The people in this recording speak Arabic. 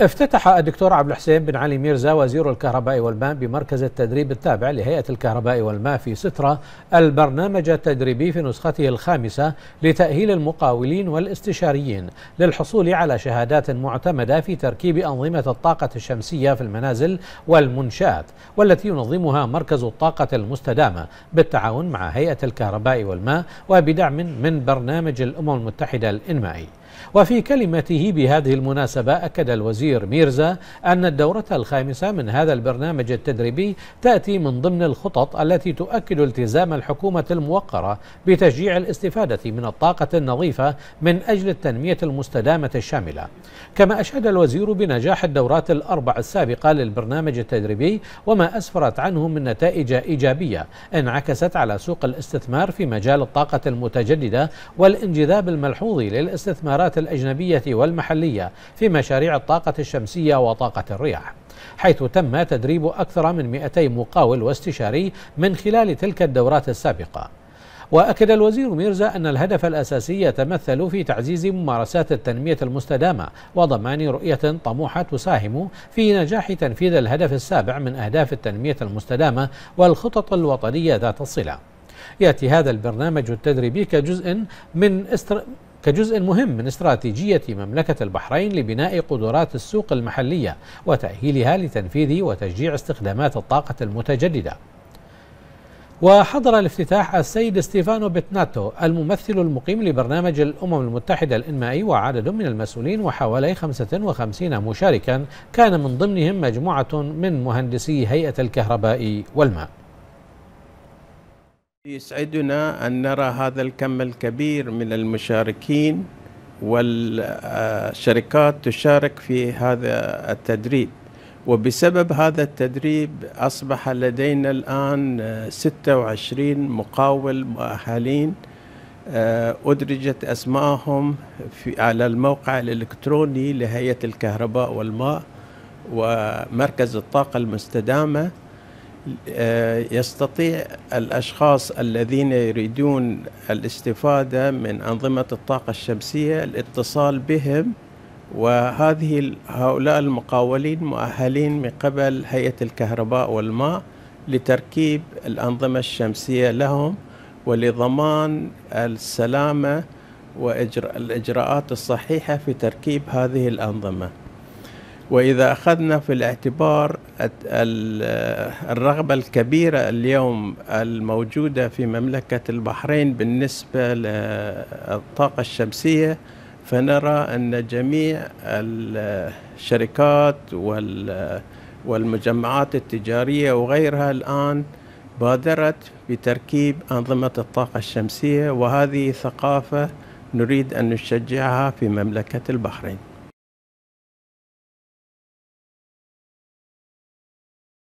افتتح الدكتور عبد الحسين بن علي ميرزا وزير الكهرباء والماء بمركز التدريب التابع لهيئة الكهرباء والماء في سترة البرنامج التدريبي في نسخته الخامسة لتأهيل المقاولين والاستشاريين للحصول على شهادات معتمدة في تركيب أنظمة الطاقة الشمسية في المنازل والمنشآت والتي ينظمها مركز الطاقة المستدامة بالتعاون مع هيئة الكهرباء والماء وبدعم من برنامج الأمم المتحدة الإنمائي وفي كلمته بهذه المناسبة أكد الوزير الوزير ميرزا أن الدورة الخامسة من هذا البرنامج التدريبي تأتي من ضمن الخطط التي تؤكد التزام الحكومة الموقرة بتشجيع الاستفادة من الطاقة النظيفة من أجل التنمية المستدامة الشاملة كما أشاد الوزير بنجاح الدورات الأربع السابقة للبرنامج التدريبي وما أسفرت عنه من نتائج إيجابية انعكست على سوق الاستثمار في مجال الطاقة المتجددة والانجذاب الملحوظ للاستثمارات الأجنبية والمحلية في مشاريع الطاقة الطاقة الشمسية وطاقة الرياح حيث تم تدريب أكثر من 200 مقاول واستشاري من خلال تلك الدورات السابقة وأكد الوزير ميرزا أن الهدف الأساسي يتمثل في تعزيز ممارسات التنمية المستدامة وضمان رؤية طموحة تساهم في نجاح تنفيذ الهدف السابع من أهداف التنمية المستدامة والخطط الوطنية ذات الصلة ياتي هذا البرنامج التدريبي كجزء من استر... كجزء مهم من استراتيجية مملكة البحرين لبناء قدرات السوق المحلية وتأهيلها لتنفيذ وتشجيع استخدامات الطاقة المتجددة وحضر الافتتاح السيد ستيفانو بتناتو الممثل المقيم لبرنامج الأمم المتحدة الإنمائي وعدد من المسؤولين وحوالي 55 مشاركا كان من ضمنهم مجموعة من مهندسي هيئة الكهرباء والماء يسعدنا أن نرى هذا الكم الكبير من المشاركين والشركات تشارك في هذا التدريب وبسبب هذا التدريب أصبح لدينا الآن 26 مقاول مؤهلين آه، أدرجت أسماءهم في على الموقع الإلكتروني لهيئة الكهرباء والماء ومركز الطاقة المستدامة آه، يستطيع الأشخاص الذين يريدون الاستفادة من أنظمة الطاقة الشمسية الاتصال بهم وهذه هؤلاء المقاولين مؤهلين من قبل هيئة الكهرباء والماء لتركيب الأنظمة الشمسية لهم ولضمان السلامة والإجراءات الصحيحة في تركيب هذه الأنظمة وإذا أخذنا في الاعتبار الرغبة الكبيرة اليوم الموجودة في مملكة البحرين بالنسبة للطاقة الشمسية فنرى أن جميع الشركات والمجمعات التجارية وغيرها الآن بادرت بتركيب أنظمة الطاقة الشمسية وهذه ثقافة نريد أن نشجعها في مملكة البحرين